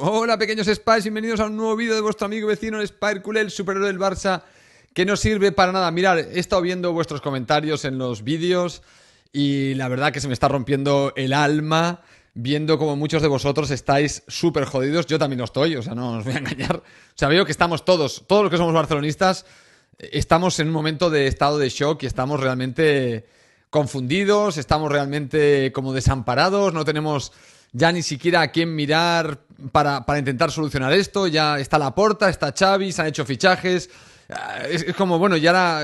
Hola pequeños Spies, bienvenidos a un nuevo vídeo de vuestro amigo vecino Spire el superhéroe del Barça, que no sirve para nada. Mirad, he estado viendo vuestros comentarios en los vídeos y la verdad que se me está rompiendo el alma viendo como muchos de vosotros estáis súper jodidos. Yo también lo estoy, o sea, no os voy a engañar. O sea, veo que estamos todos, todos los que somos barcelonistas, estamos en un momento de estado de shock y estamos realmente confundidos, estamos realmente como desamparados, no tenemos ya ni siquiera a quién mirar para, intentar solucionar esto. Ya está la puerta está Xavi, se han hecho fichajes. Eh, es, como, bueno, ya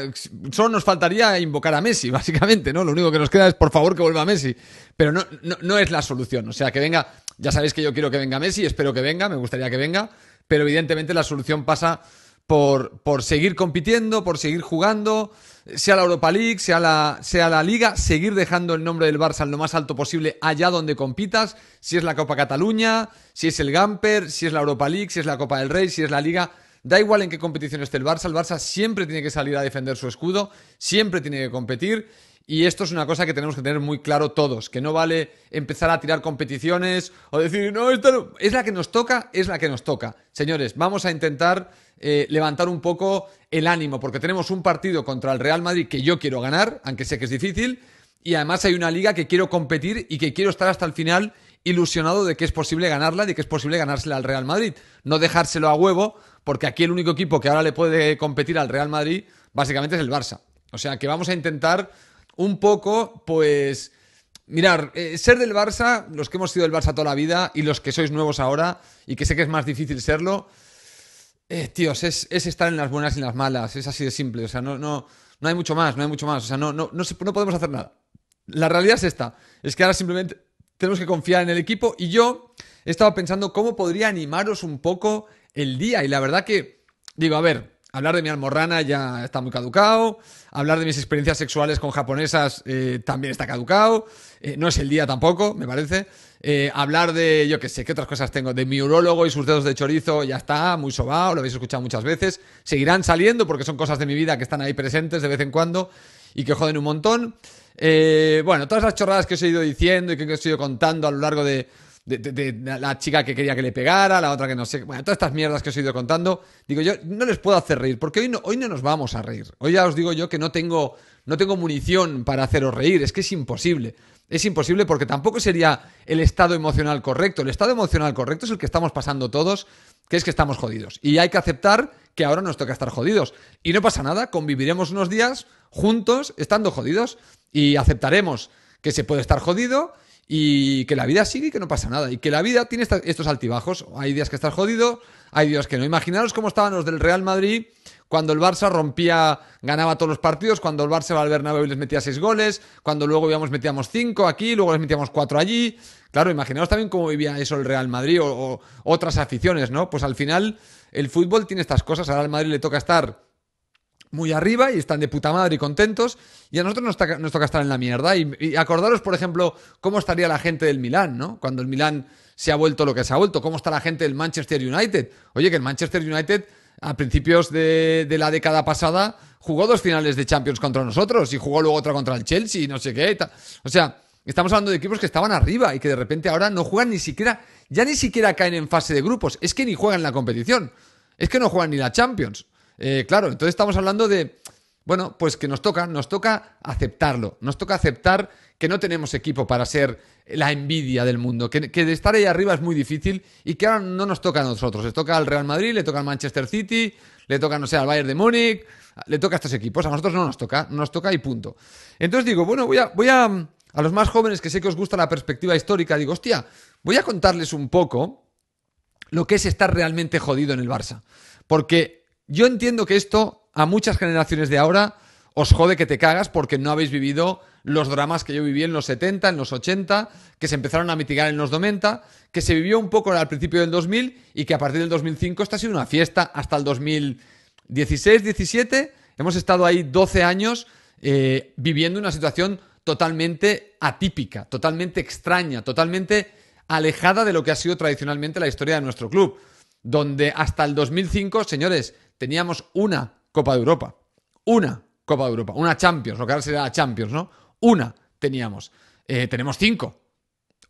solo nos faltaría invocar a Messi, básicamente, ¿no? Lo único que nos queda es, por favor, que vuelva Messi. Pero no, no, no es la solución. O sea, que venga, ya sabéis que yo quiero que venga Messi, espero que venga, me gustaría que venga, pero evidentemente la solución pasa por, seguir compitiendo, por seguir jugando, sea la Europa League, sea la, sea la Liga, seguir dejando el nombre del Barça lo más alto posible allá donde compitas, si es la Copa Cataluña, si es el Gamper, si es la Europa League, si es la Copa del Rey, si es la Liga. Da igual en qué competición esté el Barça, el Barça siempre tiene que salir a defender su escudo, siempre tiene que competir y esto es una cosa que tenemos que tener muy claro todos, que no vale empezar a tirar competiciones o decir, no, esta es la que nos toca, es la que nos toca. Señores, vamos a intentar eh, levantar un poco el ánimo, porque tenemos un partido contra el Real Madrid que yo quiero ganar, aunque sé que es difícil, y además hay una liga que quiero competir y que quiero estar hasta el final ilusionado de que es posible ganarla, de que es posible ganársela al Real Madrid, no dejárselo a huevo, porque aquí el único equipo que ahora le puede competir al Real Madrid básicamente es el Barça. O sea que vamos a intentar un poco, pues, mirar, eh, ser del Barça, los que hemos sido del Barça toda la vida y los que sois nuevos ahora y que sé que es más difícil serlo, eh, tíos, es, estar en las buenas y en las malas, es así de simple, o sea, no, no, no hay mucho más, no hay mucho más, o sea, no, no, podemos hacer nada. La realidad es esta, es que ahora simplemente tenemos que confiar en el equipo y yo estaba pensando cómo podría animaros un poco el día y la verdad que, digo, a ver, Hablar de mi almorrana ya está muy caducado. Hablar de mis experiencias sexuales con japonesas eh, también está caducado. Eh, no es el día tampoco, me parece. Eh, hablar de, yo qué sé, qué otras cosas tengo. De mi urólogo y sus dedos de chorizo ya está, muy sobado, lo habéis escuchado muchas veces. Seguirán saliendo porque son cosas de mi vida que están ahí presentes de vez en cuando y que joden un montón. bueno, todas las chorradas que os he ido diciendo y que os he ido contando a lo largo de, de, la chica que quería que le pegara, la otra que no sé. Bueno, todas estas mierdas que os he ido contando. Digo, yo no les puedo hacer reír, porque hoy no, hoy no nos vamos a reír. Hoy ya os digo yo que no tengo, no tengo munición para haceros reír, es que es imposible. Es imposible porque tampoco sería el estado emocional correcto. El estado emocional correcto es el que estamos pasando todos, que es que estamos jodidos. Y hay que aceptar que ahora nos toca estar jodidos. Y no pasa nada, conviviremos unos días juntos, estando jodidos, y aceptaremos que se puede estar jodido y que la vida sigue y que no pasa nada. Y que la vida tiene estos altibajos. Hay días que estás jodido, hay días que no. Imaginaros cómo estaban los del Real Madrid cuando el Barça rompía, ganaba todos los partidos, cuando el Barça va al Bernabéu y les metía seis goles, cuando luego metíamos cinco aquí, luego les metíamos cuatro allí. Claro, imaginaos también cómo vivía eso el Real Madrid o, otras aficiones, ¿no? Pues al final el fútbol tiene estas cosas. Ahora al Madrid le toca estar muy arriba y están de puta madre y contentos. Y a nosotros nos, toca, estar en la mierda. Y, acordaros, por ejemplo, cómo estaría la gente del Milán, ¿no? Cuando el Milán se ha vuelto lo que se ha vuelto. ¿Cómo está la gente del Manchester United? Oye, que el Manchester United a principios de, la década pasada jugó dos finales de Champions contra nosotros y jugó luego otra contra el Chelsea y no sé qué. O sea, estamos hablando de equipos que estaban arriba y que de repente ahora no juegan ni siquiera, ya ni siquiera caen en fase de grupos. Es que ni juegan la competición. Es que no juegan ni la Champions. Eh, claro, entonces estamos hablando de, bueno, pues que nos toca, nos toca aceptarlo, nos toca aceptar que no tenemos equipo para ser la envidia del mundo, que, de estar ahí arriba es muy difícil y que ahora no nos toca a nosotros, le toca al Real Madrid, le toca al Manchester City, le toca, no sé, al Bayern de Múnich, le toca a estos equipos, a nosotros no nos toca, nos toca y punto. Entonces digo, bueno, voy a, voy a, a los más jóvenes que sé que os gusta la perspectiva histórica, digo, hostia, voy a contarles un poco lo que es estar realmente jodido en el Barça, porque yo entiendo que esto a muchas generaciones de ahora os jode que te cagas porque no habéis vivido los dramas que yo viví en los 70, en los 80, que se empezaron a mitigar en los 90, que se vivió un poco al principio del 2000 y que a partir del 2005 esta ha sido una fiesta hasta el 2016, 17. Hemos estado ahí 12 años eh, viviendo una situación totalmente atípica, totalmente extraña, totalmente alejada de lo que ha sido tradicionalmente la historia de nuestro club, donde hasta el 2005, señores, teníamos una Copa de Europa. Una Copa de Europa. Una Champions, lo que ahora será la Champions, ¿no? Una teníamos. Eh, tenemos cinco.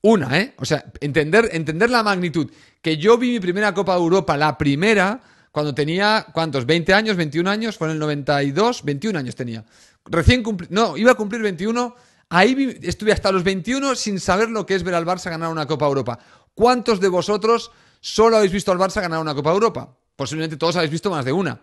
Una, ¿eh? O sea, entender, entender la magnitud. Que yo vi mi primera Copa de Europa, la primera, cuando tenía, ¿cuántos? ¿20 años? ¿21 años? Fue en el 92, 21 años tenía. Recién cumplí, no, iba a cumplir 21. Ahí estuve hasta los 21 sin saber lo que es ver al Barça ganar una Copa Europa. ¿Cuántos de vosotros solo habéis visto al Barça ganar una Copa Europa? posiblemente todos habéis visto más de una.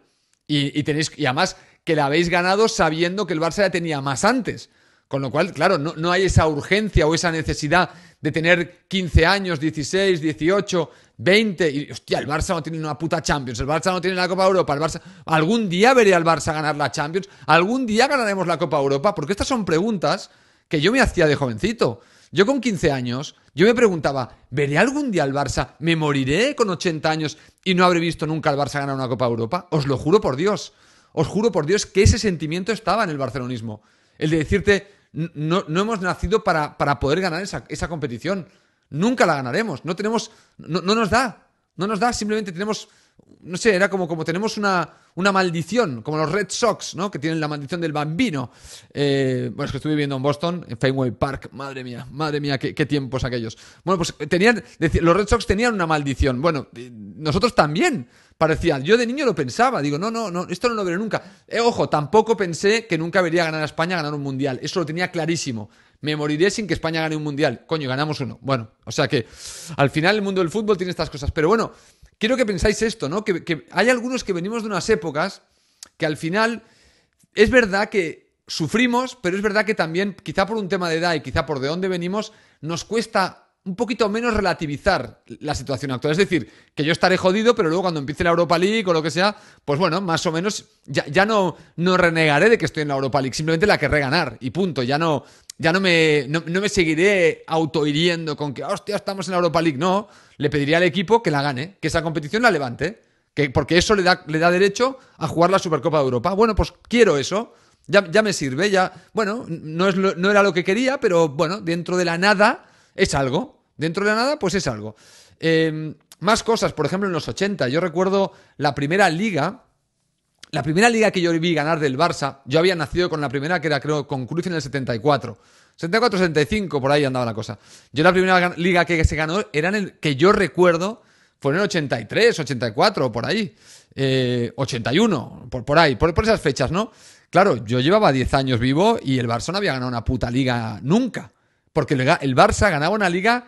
Y, tenéis, y además que la habéis ganado sabiendo que el Barça ya tenía más antes. Con lo cual, claro, no, hay esa urgencia o esa necesidad de tener 15 años, 16, 18, 20. Y hostia, el Barça no tiene una puta Champions, el Barça no tiene la Copa Europa, el Barça. Algún día veré al Barça ganar la Champions, algún día ganaremos la Copa Europa, porque estas son preguntas que yo me hacía de jovencito. Yo con 15 años, yo me preguntaba, ¿veré algún día al Barça? ¿Me moriré con 80 años y no habré visto nunca al Barça ganar una Copa Europa? Os lo juro por Dios. Os juro por Dios que ese sentimiento estaba en el barcelonismo. El de decirte, no, hemos nacido para, poder ganar esa, competición. Nunca la ganaremos. No tenemos. no nos da. No nos da. Simplemente tenemos no sé, era como, como tenemos una, una, maldición, como los Red Sox, ¿no? Que tienen la maldición del bambino. Eh, bueno, es que estuve viviendo en Boston, en Fenway Park, madre mía, madre mía, qué, qué tiempos aquellos. Bueno, pues tenían, los Red Sox tenían una maldición. Bueno, nosotros también parecía. Yo de niño lo pensaba, digo, no, no, no, esto no lo veré nunca. Eh, ojo, tampoco pensé que nunca vería ganar a España ganar un mundial. Eso lo tenía clarísimo. Me moriré sin que España gane un mundial. Coño, ganamos uno. Bueno, o sea que al final el mundo del fútbol tiene estas cosas. Pero bueno, quiero que pensáis esto, ¿no? que hay algunos que venimos de unas épocas que al final es verdad que sufrimos, pero es verdad que también, quizá por un tema de edad y quizá por de dónde venimos, nos cuesta un poquito menos relativizar la situación actual. Es decir, que yo estaré jodido, pero luego cuando empiece la Europa League o lo que sea, pues bueno, más o menos ya, no, no renegaré de que estoy en la Europa League, simplemente la querré ganar y punto. Ya no, ya no me, me seguiré autohiriendo con que, hostia, estamos en la Europa League. No, le pediría al equipo que la gane, que esa competición la levante, que, porque eso le da, le da derecho a jugar la Supercopa de Europa. Bueno, pues quiero eso. Ya, ya me sirve, ya, bueno, no, no era lo que quería, pero bueno, dentro de la nada es algo. Dentro de nada, pues es algo. Em, más cosas, por ejemplo, en los 80, yo recuerdo la primera liga, la primera liga que yo vi ganar del Barça, yo había nacido con la primera que era, creo, con Cruz en el 74. 74, 75, por ahí andaba la cosa. Yo la primera liga que se ganó era en el que yo recuerdo fue en el 83, 84, por ahí. 81, eh, por, por ahí, por, por, esas fechas, ¿no? Claro, yo llevaba 10 años vivo y el Barça no había ganado una puta liga nunca. Porque el Barça ganaba una liga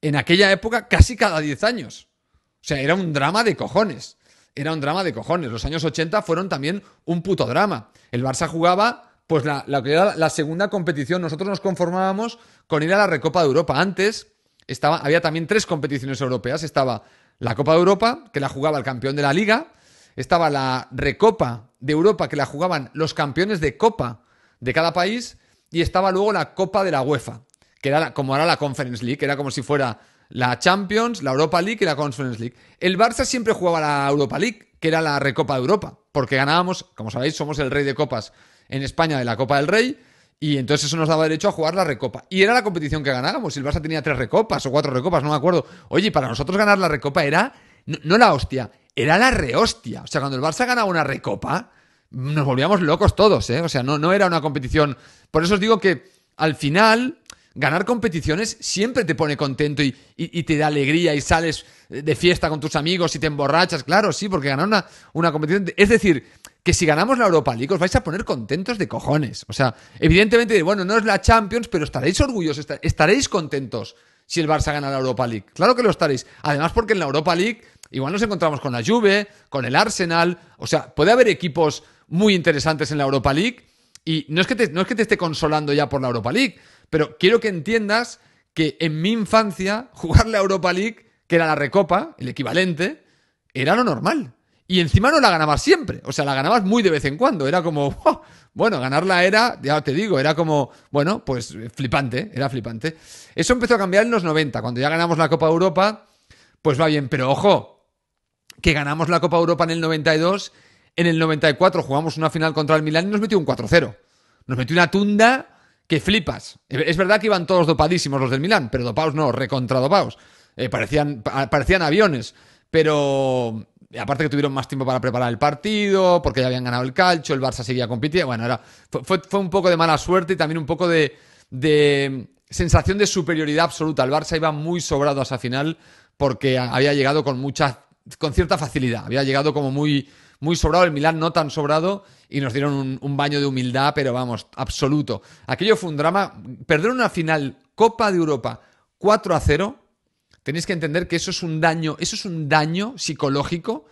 en aquella época casi cada 10 años. O sea, era un drama de cojones. Era un drama de cojones. Los años 80 fueron también un puto drama. El Barça jugaba pues la, la, segunda competición, nosotros nos conformábamos con ir a la Recopa de Europa. Antes estaba, había también tres competiciones europeas. Estaba la Copa de Europa, que la jugaba el campeón de la liga. Estaba la Recopa de Europa, que la jugaban los campeones de Copa de cada país y estaba luego la Copa de la UEFA, que era como ahora la Conference League, que era como si fuera la Champions, la Europa League y la Conference League. El Barça siempre jugaba la Europa League, que era la Recopa de Europa, porque ganábamos, como sabéis, somos el rey de copas en España de la Copa del Rey, y entonces eso nos daba derecho a jugar la Recopa. Y era la competición que ganábamos, y el Barça tenía tres Recopas o cuatro Recopas, no me acuerdo. Oye, para nosotros ganar la Recopa era, no, no la hostia, era la rehostia. O sea, cuando el Barça ganaba una Recopa, nos volvíamos locos todos, ¿eh? O sea, no, no era una competición. Por eso os digo que al final, ganar competiciones siempre te pone contento y, te da alegría y sales de fiesta con tus amigos y te emborrachas, claro, sí, porque ganar una, una competición. Es decir, que si ganamos la Europa League os vais a poner contentos de cojones. O sea, evidentemente, bueno, no es la Champions, pero estaréis orgullosos, estaréis contentos si el Barça gana la Europa League. Claro que lo estaréis. Además, porque en la Europa League igual nos encontramos con la Juve, con el Arsenal. O sea, puede haber equipos muy interesantes en la Europa League. Y no es, que te, no es que te esté consolando ya por la Europa League, pero quiero que entiendas que en mi infancia jugar la Europa League, que era la Recopa, el equivalente, era lo normal. Y encima no la ganabas siempre, o sea, la ganabas muy de vez en cuando, era como, oh, bueno, ganarla era, ya te digo, era como, bueno, pues eh, flipante, era flipante. Eso empezó a cambiar en los 90, cuando ya ganamos la Copa Europa, pues va bien, pero ojo, que ganamos la Copa Europa en el 92 en el 94 jugamos una final contra el Milan y nos metió un 4-0. Nos metió una tunda que flipas. Es verdad que iban todos dopadísimos los del Milan, pero dopados no, recontradopados. Eh, parecían, parecían aviones, pero eh, aparte que tuvieron más tiempo para preparar el partido, porque ya habían ganado el Calcio, el Barça seguía compitiendo. Bueno, era, fue, un poco de mala suerte y también un poco de, de mm, sensación de superioridad absoluta. El Barça iba muy sobrado a esa final porque había llegado con mucha, con cierta facilidad, había llegado como muy muy sobrado, el Milan no tan sobrado, y nos dieron un, baño de humildad, pero vamos, absoluto. Aquello fue un drama. Perder una final Copa de Europa 4 a 0, tenéis que entender que eso es un daño, eso es un daño psicológico.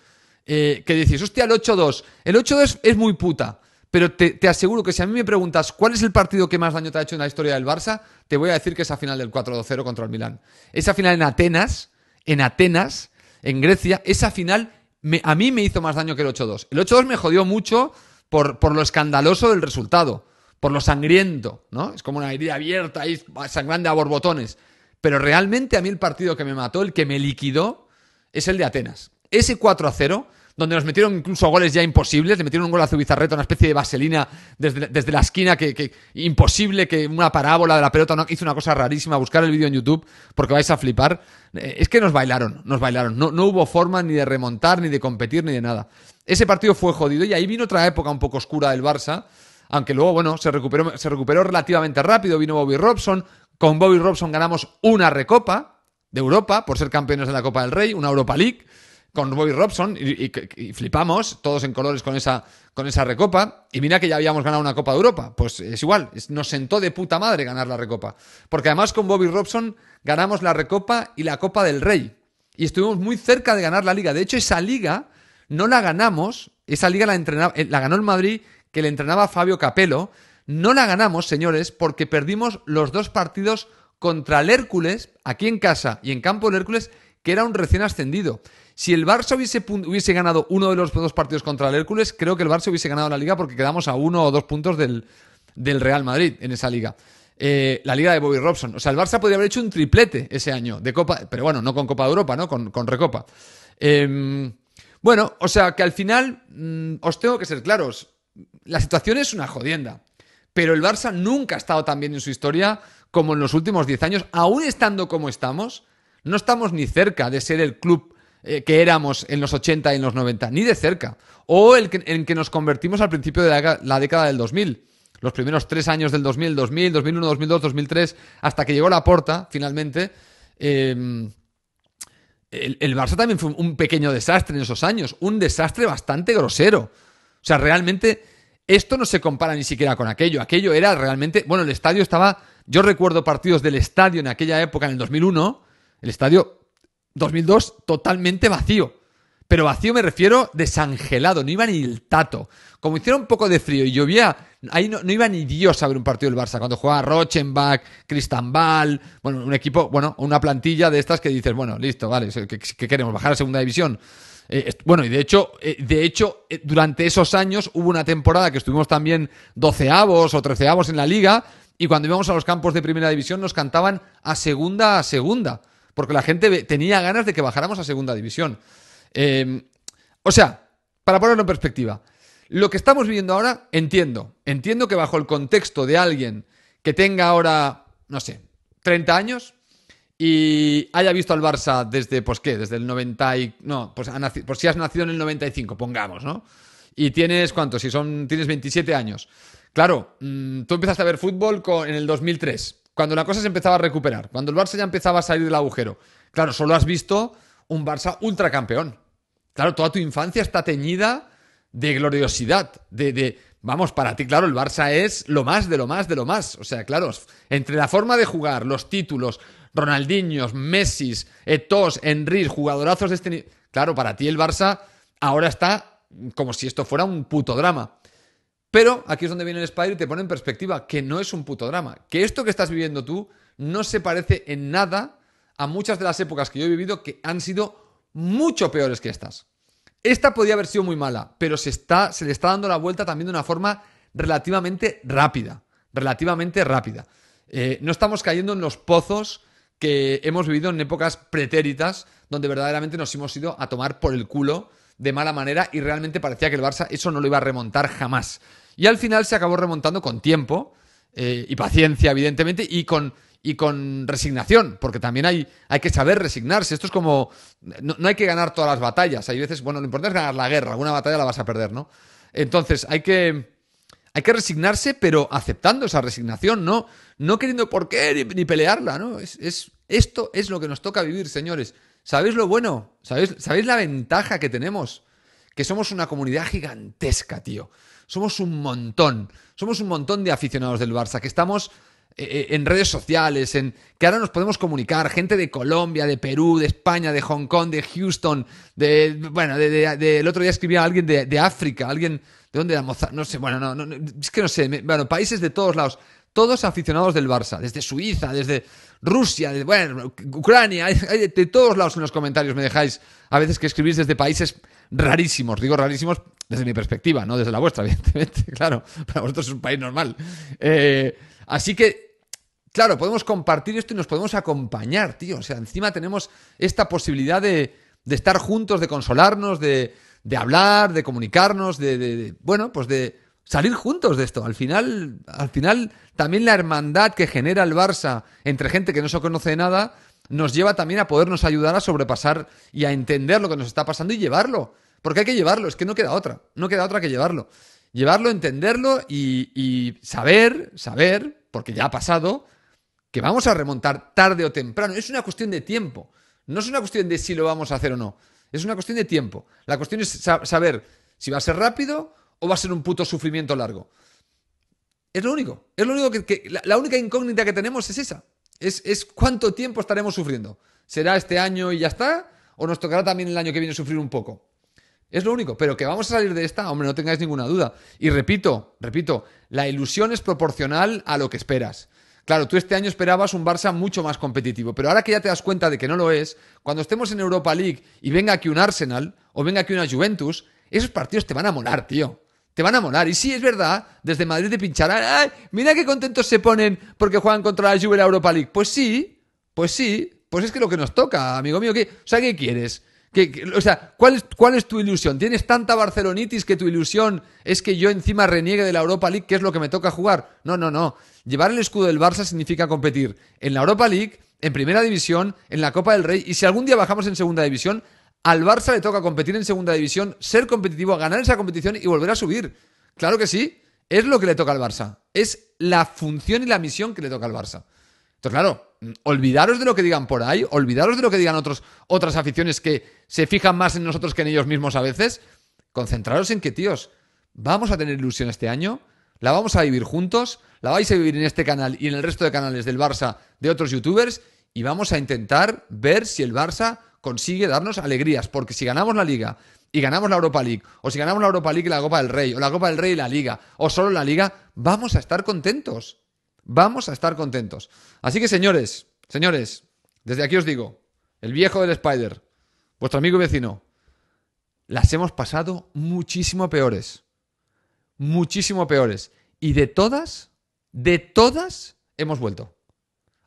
Eh, que decís, hostia, el 8-2. El 8-2 es muy puta. Pero te, aseguro que si a mí me preguntas cuál es el partido que más daño te ha hecho en la historia del Barça, te voy a decir que es esa final del 4-0 contra el Milán. Esa final en Atenas, en Atenas, en Grecia, esa final a mí me hizo más daño que el 8-2. El 8-2 me jodió mucho por, por lo escandaloso del resultado, por lo sangriento, ¿no? Es como una herida abierta ahí sangrando a borbotones. Pero realmente a mí el partido que me mató, el que me liquidó, es el de Atenas. Ese 4-0 donde nos metieron incluso goles ya imposibles. Le metieron un gol a Zubizarreta, una especie de vaselina desde, la esquina, que, imposible que una parábola de la pelota no, hizo una cosa rarísima. Buscar el vídeo en YouTube porque vais a flipar. Eh, es que nos bailaron, nos bailaron. No, no hubo forma ni de remontar, ni de competir, ni de nada. Ese partido fue jodido y ahí vino otra época un poco oscura del Barça. Aunque luego, bueno, se recuperó, se recuperó relativamente rápido. Vino Bobby Robson. Con Bobby Robson ganamos una recopa de Europa por ser campeones de la Copa del Rey, una Europa League con Bobby Robson y, flipamos todos en colores con esa, con esa recopa. Y mira que ya habíamos ganado una Copa de Europa. Pues es igual, nos sentó de puta madre ganar la recopa. Porque además con Bobby Robson ganamos la recopa y la Copa del Rey. Y estuvimos muy cerca de ganar la liga. De hecho, esa liga no la ganamos. Esa liga la, entrenaba, eh, la ganó el Madrid, que le entrenaba Fabio Capello. No la ganamos, señores, porque perdimos los dos partidos contra el Hércules, aquí en casa y en campo del Hércules, que era un recién ascendido. Si el Barça hubiese, ganado uno de los dos partidos contra el Hércules, creo que el Barça hubiese ganado la liga porque quedamos a uno o dos puntos del, Real Madrid en esa liga. Eh, la liga de Bobby Robson. O sea, el Barça podría haber hecho un triplete ese año de Copa, pero bueno, no con Copa de Europa, ¿no? Con, Recopa. Em, bueno, o sea, que al final mm, os tengo que ser claros. La situación es una jodienda, pero el Barça nunca ha estado tan bien en su historia como en los últimos 10 años, aún estando como estamos. No estamos ni cerca de ser el club eh, que éramos en los 80 y en los 90, ni de cerca. O el en que nos convertimos al principio de la, década del 2000 los primeros tres años del 2000, 2000, 2001, 2002, 2003, hasta que llegó la porta, finalmente. Em, el, el, Barça también fue un pequeño desastre en esos años, un desastre bastante grosero. O sea, realmente esto no se compara ni siquiera con aquello. Aquello era realmente, bueno, el estadio estaba, yo recuerdo partidos del estadio en aquella época, en el 2001, el estadio 2002 totalmente vacío. Pero vacío me refiero desangelado, no iba ni el tato. Como hiciera un poco de frío y llovía, ahí no, iba ni Dios a ver un partido del Barça. Cuando jugaba Rochenbach, Ball bueno, un equipo, bueno, una plantilla de estas que dices, bueno, listo, vale, que, queremos bajar a segunda división. Eh, bueno, y de hecho, eh, de hecho eh, durante esos años hubo una temporada que estuvimos también doceavos o treceavos en la liga y cuando íbamos a los campos de primera división nos cantaban a segunda, a segunda porque la gente tenía ganas de que bajáramos a segunda división. Em, o sea, para ponerlo en perspectiva, lo que estamos viendo ahora, entiendo, entiendo que bajo el contexto de alguien que tenga ahora, no sé, 30 años y haya visto al Barça desde, pues qué, desde el 90 y, no, pues, por pues, si has nacido en el 95, pongamos, ¿no? Y tienes, ¿cuántos? Si son, tienes 27 años. Claro, mm, tú empezaste a ver fútbol en el 2003 cuando la cosa se empezaba a recuperar, cuando el Barça ya empezaba a salir del agujero. Claro, solo has visto un Barça ultracampeón. Claro, toda tu infancia está teñida de gloriosidad, de, Vamos, para ti, claro, el Barça es lo más de lo más de lo más. O sea, claro, entre la forma de jugar, los títulos, Ronaldinho, Messi, Etos, Henry, jugadorazos de este... Claro, para ti el Barça ahora está como si esto fuera un puto drama. Pero aquí es donde viene el Spider y te pone en perspectiva que no es un puto drama, que esto que estás viviendo tú no se parece en nada a muchas de las épocas que yo he vivido que han sido mucho peores que estas. Esta podía haber sido muy mala, pero se, está, le está dando la vuelta también de una forma relativamente rápida, relativamente rápida. Eh, no estamos cayendo en los pozos que hemos vivido en épocas pretéritas, donde verdaderamente nos hemos ido a tomar por el culo de mala manera y realmente parecía que el Barça eso no lo iba a remontar jamás. Y al final se acabó remontando con tiempo eh, y paciencia, evidentemente, y con, y con resignación, porque también hay, hay que saber resignarse. Esto es como, no, hay que ganar todas las batallas. Hay veces, bueno, lo importante es ganar la guerra, alguna batalla la vas a perder, ¿no? Entonces, hay que... Hay que resignarse, pero aceptando esa resignación, ¿no? No queriendo por qué ni, ni pelearla, ¿no? Es, esto es lo que nos toca vivir, señores. ¿Sabéis lo bueno? ¿Sabéis, ¿Sabéis la ventaja que tenemos? que somos una comunidad gigantesca, tío. Somos un montón. Somos un montón de aficionados del Barça que estamos eh, eh, en redes sociales, en que ahora nos podemos comunicar, gente de Colombia, de Perú, de España, de Hong Kong, de Houston, de bueno, de, el otro día escribía alguien de, África, alguien de dónde era moza no sé, bueno, no, es que no sé, bueno, países de todos lados, todos aficionados del Barça, desde Suiza, desde Rusia, desde, bueno, Ucrania, de, todos lados en los comentarios me dejáis a veces que escribís desde países rarísimos. Digo rarísimos desde mi perspectiva, no desde la vuestra, evidentemente. Claro, para vosotros es un país normal. Eh, así que, claro, podemos compartir esto y nos podemos acompañar, tío. O sea, encima tenemos esta posibilidad de, estar juntos, de consolarnos, de, hablar, de comunicarnos, de, bueno, pues de salir juntos de esto. Al final, al final, también la hermandad que genera el Barça entre gente que no se conoce nada nos lleva también a podernos ayudar a sobrepasar y a entender lo que nos está pasando y llevarlo porque hay que llevarlo, es que no queda otra, no queda otra que llevarlo. Llevarlo, entenderlo y, saber, saber, porque ya ha pasado, que vamos a remontar tarde o temprano. Es una cuestión de tiempo, no es una cuestión de si lo vamos a hacer o no, es una cuestión de tiempo. La cuestión es saber si va a ser rápido o va a ser un puto sufrimiento largo. Es lo único, es lo único que, la, única incógnita que tenemos es esa. es cuánto tiempo estaremos sufriendo. ¿Será este año y ya está? ¿O nos tocará también el año que viene sufrir un poco? Es lo único, pero que vamos a salir de esta, hombre, no tengáis ninguna duda. Y repito, repito, la ilusión es proporcional a lo que esperas. Claro, tú este año esperabas un Barça mucho más competitivo, pero ahora que ya te das cuenta de que no lo es, cuando estemos en Europa League y venga aquí un Arsenal o venga aquí una Juventus, esos partidos te van a molar, tío. Te van a molar. Y sí, es verdad, desde Madrid te pincharán. ¡Ay, mira qué contentos se ponen porque juegan contra la Juve en la Europa League! Pues sí, pues sí, pues es que lo que nos toca, amigo mío. ¿qué? O sea, ¿qué quieres? o sea, ¿cuál es, ¿cuál es tu ilusión? ¿Tienes tanta barcelonitis que tu ilusión es que yo encima reniegue de la Europa League, que es lo que me toca jugar? No, no, no. Llevar el escudo del Barça significa competir en la Europa League, en Primera División, en la Copa del Rey, y si algún día bajamos en Segunda División, al Barça le toca competir en Segunda División, ser competitivo, ganar esa competición y volver a subir. Claro que sí, es lo que le toca al Barça. Es la función y la misión que le toca al Barça. Entonces, claro, olvidaros de lo que digan por ahí, olvidaros de lo que digan otros, otras aficiones que se fijan más en nosotros que en ellos mismos a veces. Concentraros en que, tíos, vamos a tener ilusión este año, la vamos a vivir juntos, la vais a vivir en este canal y en el resto de canales del Barça de otros youtubers y vamos a intentar ver si el Barça consigue darnos alegrías, porque si ganamos la liga y ganamos la Europa League, o si ganamos la Europa League y la Copa del Rey, o la Copa del Rey y la Liga, o solo la Liga, vamos a estar contentos. Vamos a estar contentos. Así que señores, señores, desde aquí os digo, el viejo del Spider, vuestro amigo y vecino, las hemos pasado muchísimo peores. Muchísimo peores. Y de todas, de todas, hemos vuelto.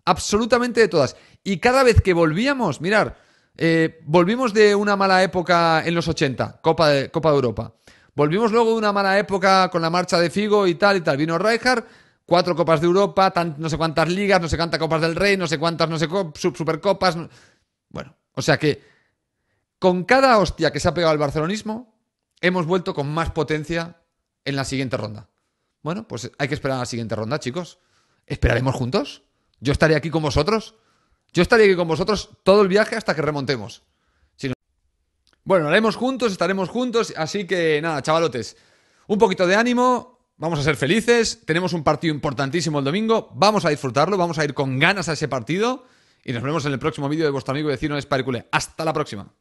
Absolutamente de todas. Y cada vez que volvíamos, mirar, eh, volvimos de una mala época en los 80, Copa de, Copa de Europa. Volvimos luego de una mala época con la marcha de Figo y tal y tal. Vino Rijkaard, cuatro Copas de Europa, no sé cuántas ligas, no sé cuántas Copas del Rey, no sé cuántas, no sé, supercopas. Bueno, o sea que con cada hostia que se ha pegado al barcelonismo, hemos vuelto con más potencia en la siguiente ronda. Bueno, pues hay que esperar a la siguiente ronda, chicos. ¿Esperaremos juntos? ¿Yo estaré aquí con vosotros? Yo estaré aquí con vosotros todo el viaje hasta que remontemos. Bueno, haremos juntos, estaremos juntos, así que nada, chavalotes, un poquito de ánimo, Vamos a ser felices, tenemos un partido importantísimo el domingo, vamos a disfrutarlo, vamos a ir con ganas a ese partido y nos vemos en el próximo vídeo de vuestro amigo y vecino Hasta la próxima.